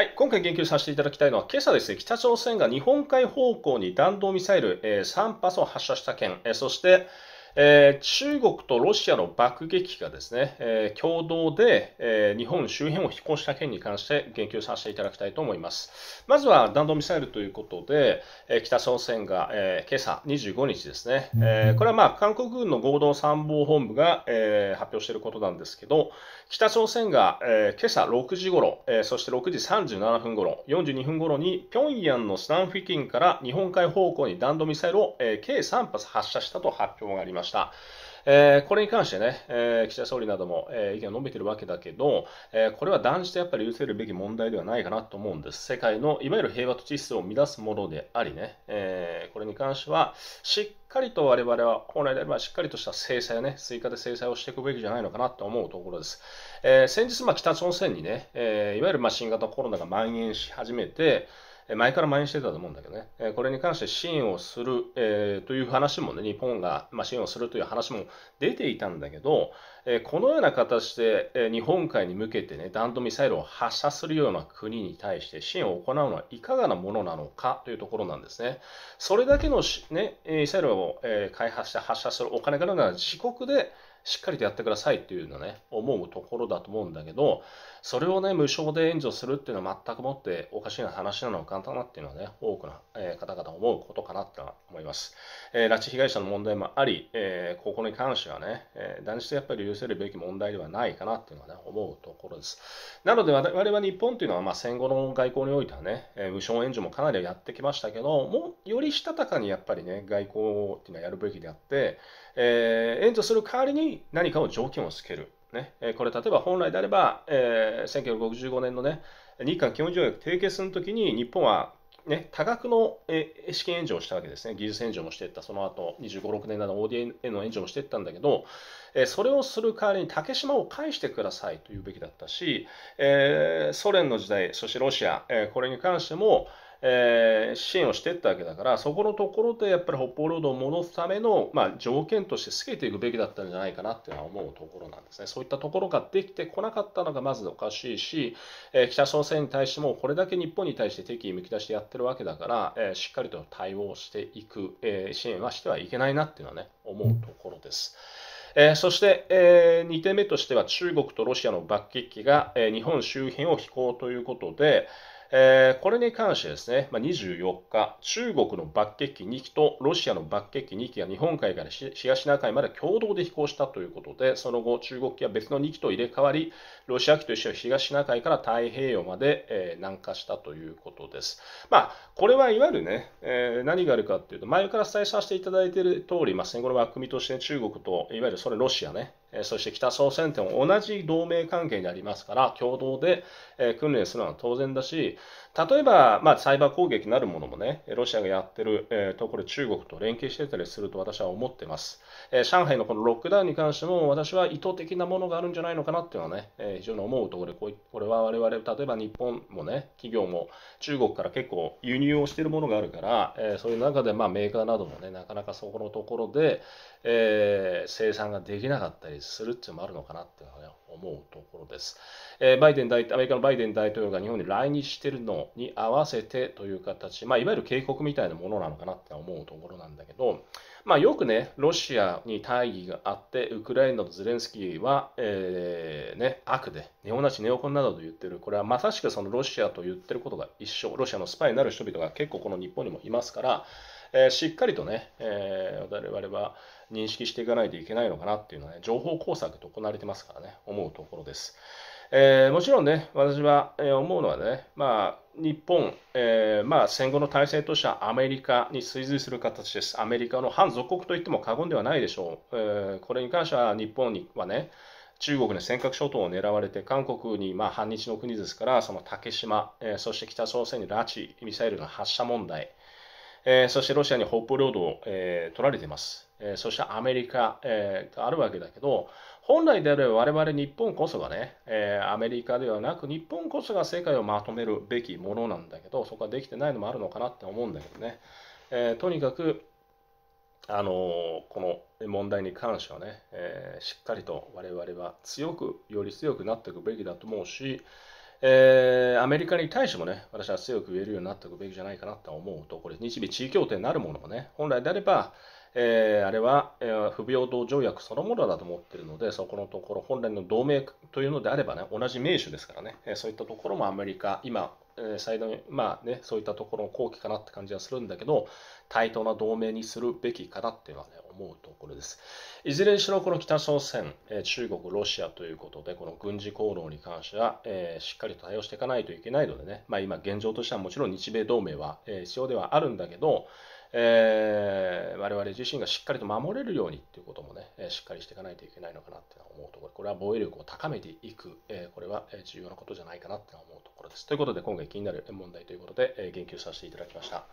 はい、今回言及させていただきたいのは、今朝ですね、北朝鮮が日本海方向に弾道ミサイル、えー、3発を発射した件、えー、そして、えー、中国とロシアの爆撃機がですね、えー、共同で、えー、日本周辺を飛行した件に関して言及させていただきたいと思います。まずは弾道ミサイルということで、え北朝鮮が、え今朝25日ですね、えこれはまあ韓国軍の合同参謀本部が、え発表していることなんですけど、北朝鮮が、え今朝6時頃、ろ、えそして6時37分頃、ろ、42分頃に平壌のスナンフィキンから日本海方向に弾道ミサイルを、え計3発発射したと発表があります。ました。えー、これに関してね、えー、岸田総理なども、えー、意見を述べてるわけだけど、えこれは断じてやっぱり許せるべき問題ではないかなと思うんです。世界のいわゆる平和と秩序を乱すものでありね、えこれに関しては、しっかりと我々は、本来であればしっかりとした制裁をね、追加で制裁をしていくべきじゃないのかなと思うところです。え先日、ま北朝鮮にね、えいわゆるまあ新型コロナが蔓延し始めて、前から蔓延してたと思うんだけどね、これに関して支援をする、えー、という話もね、日本が、ま支援をするという話も出ていたんだけど、えこのような形で、え日本海に向けてね、弾道ミサイルを発射するような国に対して支援を行うのはいかがなものなのかというところなんですね。それだけのね、ミサイルを、え開発して発射するお金があるのは自国で、しっかりとやってくださいっていうのね、思うところだと思うんだけど、それをね、無償で援助するっていうのは全くもっておかしいな話なのかなっていうのはね、多くのえ方々思うことかなって思います。えー、拉致被害者の問題もあり、えー、ここに関してはね、えー、断じてやっぱり許せるべき問題ではないかなっていうのはね、思うところです。なので、我々日本というのは、まあ、戦後の外交においてはね、えー、無償援助もかなりやってきましたけど、もうよりしたたかにやっぱりね、外交っていうのはやるべきであって、えー、援助する代わりに何かの条件をつける。ね、これ例えば本来であれば、えー、1965年の、ね、日韓基本条約締結の時に日本は、ね、多額の資金援助をしたわけですね技術援助もしていったその後25、6年の ODA の援助もしていったんだけど、えー、それをする代わりに竹島を返してくださいというべきだったし、えー、ソ連の時代そしてロシア、えー、これに関しても、えー、支援をしていったわけだから、そこのところでやっぱり北方領土を戻すための、まあ、条件としてつけていくべきだったんじゃないかなっていうのは思うところなんですね。そういったところができてこなかったのがまずおかしいし、えー、北朝鮮に対してもこれだけ日本に対して敵意むき出してやってるわけだから、えー、しっかりと対応していく、えー、支援はしてはいけないなっていうのはね、思うところです。えー、そして、えー、2点目としては中国とロシアの爆撃機が、えー、日本周辺を飛行ということで、えー、これに関してですね、まあ、24日、中国の爆撃機2機とロシアの爆撃機2機が日本海から東シナ海まで共同で飛行したということで、その後、中国機は別の2機と入れ替わり、ロシア機と一緒に東シナ海から太平洋まで、えー、南下したということです。まあ、これはいわゆるね、えー、何があるかというと、前から伝えさせていただいている通り、まあ、戦後の枠組みとして、中国といわゆるそれロシアね、そして北朝鮮とも同じ同盟関係にありますから、共同で訓練するのは当然だし、例えば、まあ、サイバー攻撃なるものもね、ロシアがやってる、えー、ところ中国と連携してたりすると私は思ってます、えー、上海のこのロックダウンに関しても、私は意図的なものがあるんじゃないのかなっていうのはね、えー、非常に思うところで、これは我々、例えば日本もね、企業も中国から結構輸入をしているものがあるから、えー、そういう中で、まあ、メーカーなどもね、なかなかそこのところで、えー、生産ができなかったりするっていうのもあるのかなっていうのは、ね、思うところです。えー、バイデン大アメリカのバイデン大統領が日本に来日してるのに合わせてという形、まあ、いわゆる警告みたいなものなのかなって思うところなんだけど、まあ、よくね、ロシアに大義があって、ウクライナとゼレンスキーは、えー、ね、悪で、ネオナチ、ネオコンなどと言ってる、これはまさしくそのロシアと言ってることが一緒、ロシアのスパイになる人々が結構この日本にもいますから、えー、しっかりとね、えー、我々は認識していかないといけないのかなっていうのはね、情報工作と行われてますからね、思うところです。えー、もちろんね、私は、え思うのはね、まあ、日本、えー、まあ、戦後の体制としてはアメリカに追随する形です。アメリカの反属国といっても過言ではないでしょう。えー、これに関しては日本にはね、中国の尖閣諸島を狙われて、韓国に、まあ、反日の国ですから、その竹島、えー、そして北朝鮮に拉致、ミサイルの発射問題、えー、そしてロシアに北方領土を、えー、取られています。えそしてアメリカ、えがあるわけだけど、本来であれば我々日本こそがね、えアメリカではなく日本こそが世界をまとめるべきものなんだけど、そこはできてないのもあるのかなって思うんだけどね。えとにかく、あのこの問題に関してはね、えしっかりと我々は強く、より強くなっていくべきだと思うし、えー、アメリカに対してもね、私は強く言えるようになっていくべきじゃないかなと思うと、これ、日米地位協定になるものもね、本来であれば、えー、あれは、えー、不平等条約そのものだと思っているので、そこのところ、本来の同盟というのであればね、同じ盟主ですからね、えー、そういったところもアメリカ、今、え最大まあね、そういったところの好機かなって感じはするんだけど、対等な同盟にするべきかなっていうのはね、思うところです。いずれにしろ、この北朝鮮、え中国、ロシアということで、この軍事行動に関しては、えー、しっかりと対応していかないといけないのでね、まあ、今、現状としてはもちろん日米同盟は、え必要ではあるんだけど、えー、我々自身がしっかりと守れるようにっていうこともね、しっかりしていかないといけないのかなって思うところ、これは防衛力を高めていく、えー、これは重要なことじゃないかなって思うところです。ということで、今回気になる問題ということで、え言及させていただきました。